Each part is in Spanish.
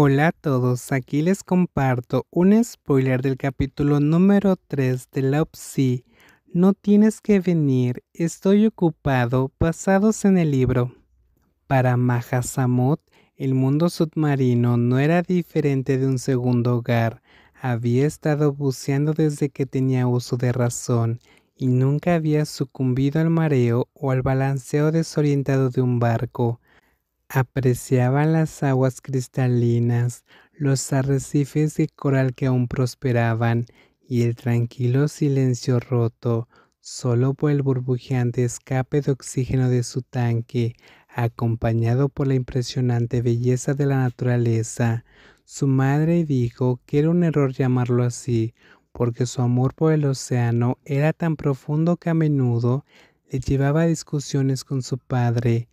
Hola a todos, aquí les comparto un spoiler del capítulo número 3 de la OPSI. No tienes que venir, estoy ocupado, pasados en el libro. Para Mahasamut, el mundo submarino no era diferente de un segundo hogar. Había estado buceando desde que tenía uso de razón y nunca había sucumbido al mareo o al balanceo desorientado de un barco. Apreciaba las aguas cristalinas, los arrecifes de coral que aún prosperaban y el tranquilo silencio roto, solo por el burbujeante escape de oxígeno de su tanque, acompañado por la impresionante belleza de la naturaleza. Su madre dijo que era un error llamarlo así, porque su amor por el océano era tan profundo que a menudo le llevaba a discusiones con su padre,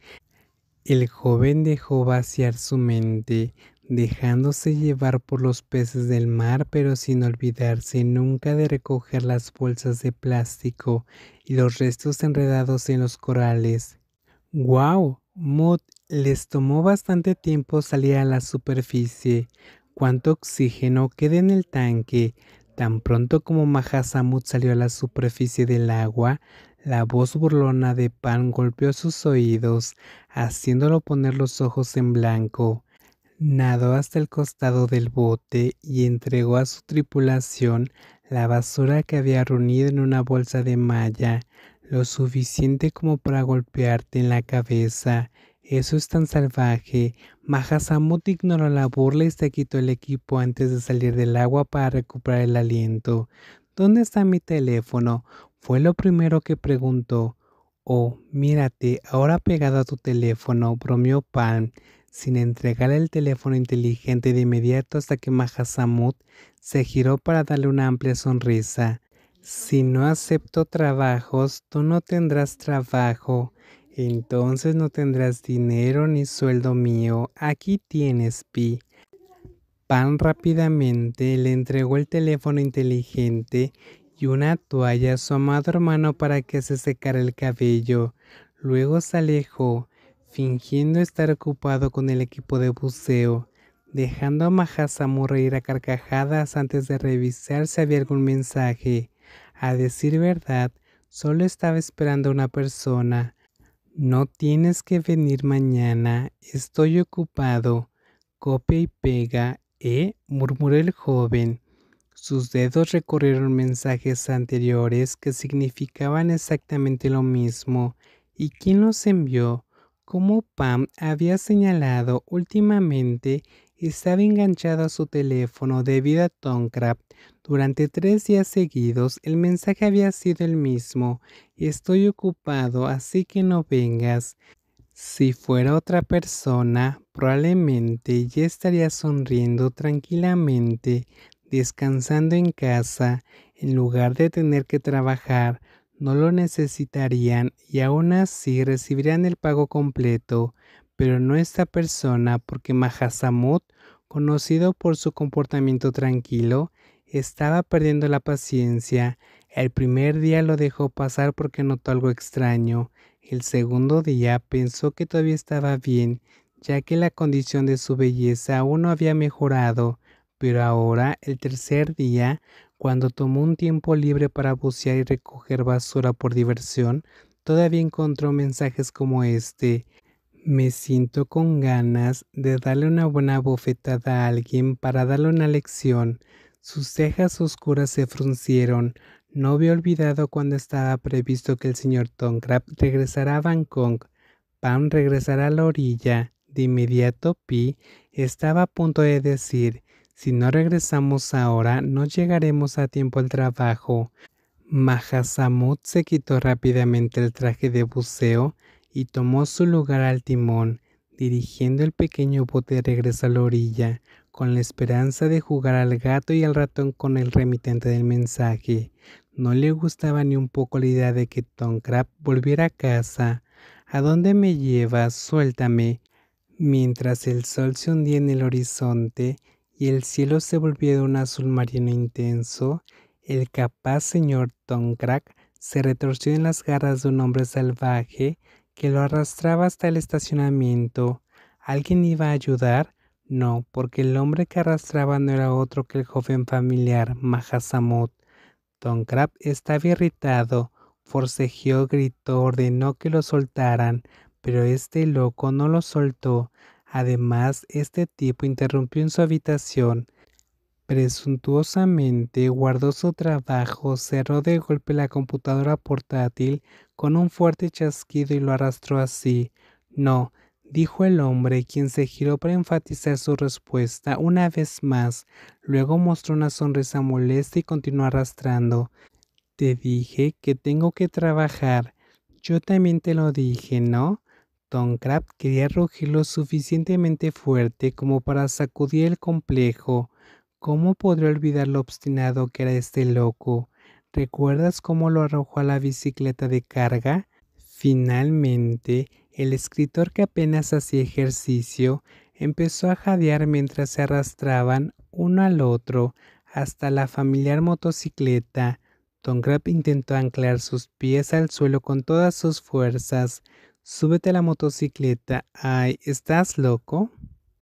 el joven dejó vaciar su mente, dejándose llevar por los peces del mar, pero sin olvidarse nunca de recoger las bolsas de plástico y los restos enredados en los corales. ¡Guau! Mud les tomó bastante tiempo salir a la superficie. Cuánto oxígeno queda en el tanque. Tan pronto como Mahasamut salió a la superficie del agua, la voz burlona de Pan golpeó sus oídos, haciéndolo poner los ojos en blanco. Nadó hasta el costado del bote y entregó a su tripulación la basura que había reunido en una bolsa de malla, lo suficiente como para golpearte en la cabeza. Eso es tan salvaje. Mahasamut ignoró la burla y se quitó el equipo antes de salir del agua para recuperar el aliento. ¿Dónde está mi teléfono? Fue lo primero que preguntó. Oh, mírate, ahora pegado a tu teléfono, bromeó Pan, sin entregar el teléfono inteligente de inmediato hasta que Mahasamud se giró para darle una amplia sonrisa. Si no acepto trabajos, tú no tendrás trabajo. Entonces no tendrás dinero ni sueldo mío. Aquí tienes, Pi. Pan rápidamente le entregó el teléfono inteligente y una toalla a su amado hermano para que se secara el cabello. Luego se alejó, fingiendo estar ocupado con el equipo de buceo, dejando a Mahasamu ir a carcajadas antes de revisar si había algún mensaje. A decir verdad, solo estaba esperando a una persona. No tienes que venir mañana, estoy ocupado. Copia y pega eh, murmuró el joven. Sus dedos recorrieron mensajes anteriores que significaban exactamente lo mismo. ¿Y quién los envió? Como Pam había señalado últimamente, estaba enganchado a su teléfono debido a Tonkrap. Durante tres días seguidos el mensaje había sido el mismo. Estoy ocupado, así que no vengas. Si fuera otra persona, probablemente ya estaría sonriendo tranquilamente, descansando en casa, en lugar de tener que trabajar, no lo necesitarían y aún así recibirían el pago completo, pero no esta persona porque Mahasamud, conocido por su comportamiento tranquilo, estaba perdiendo la paciencia. El primer día lo dejó pasar porque notó algo extraño. El segundo día pensó que todavía estaba bien, ya que la condición de su belleza aún no había mejorado, pero ahora, el tercer día, cuando tomó un tiempo libre para bucear y recoger basura por diversión, todavía encontró mensajes como este. Me siento con ganas de darle una buena bofetada a alguien para darle una lección. Sus cejas oscuras se fruncieron, no había olvidado cuando estaba previsto que el señor Tonkrab regresara a Bangkok. Pam regresará a la orilla. De inmediato Pi estaba a punto de decir, si no regresamos ahora, no llegaremos a tiempo al trabajo. Mahasamut se quitó rápidamente el traje de buceo y tomó su lugar al timón, dirigiendo el pequeño bote de regreso a la orilla, con la esperanza de jugar al gato y al ratón con el remitente del mensaje. No le gustaba ni un poco la idea de que Tom volviera a casa. ¿A dónde me llevas? Suéltame. Mientras el sol se hundía en el horizonte y el cielo se volvía de un azul marino intenso, el capaz señor Tom Crack se retorció en las garras de un hombre salvaje que lo arrastraba hasta el estacionamiento. ¿Alguien iba a ayudar? No, porque el hombre que arrastraba no era otro que el joven familiar Mahasamot, Don Crab estaba irritado, forcejeó, gritó, ordenó que lo soltaran, pero este loco no lo soltó. Además, este tipo interrumpió en su habitación. Presuntuosamente guardó su trabajo, cerró de golpe la computadora portátil con un fuerte chasquido y lo arrastró así. No, dijo el hombre, quien se giró para enfatizar su respuesta una vez más, luego mostró una sonrisa molesta y continuó arrastrando. Te dije que tengo que trabajar. Yo también te lo dije, ¿no? Tom quería rugir lo suficientemente fuerte como para sacudir el complejo. ¿Cómo podré olvidar lo obstinado que era este loco? ¿Recuerdas cómo lo arrojó a la bicicleta de carga? Finalmente, el escritor que apenas hacía ejercicio empezó a jadear mientras se arrastraban uno al otro hasta la familiar motocicleta. Don Grap intentó anclar sus pies al suelo con todas sus fuerzas. Súbete a la motocicleta. Ay, ¿estás loco?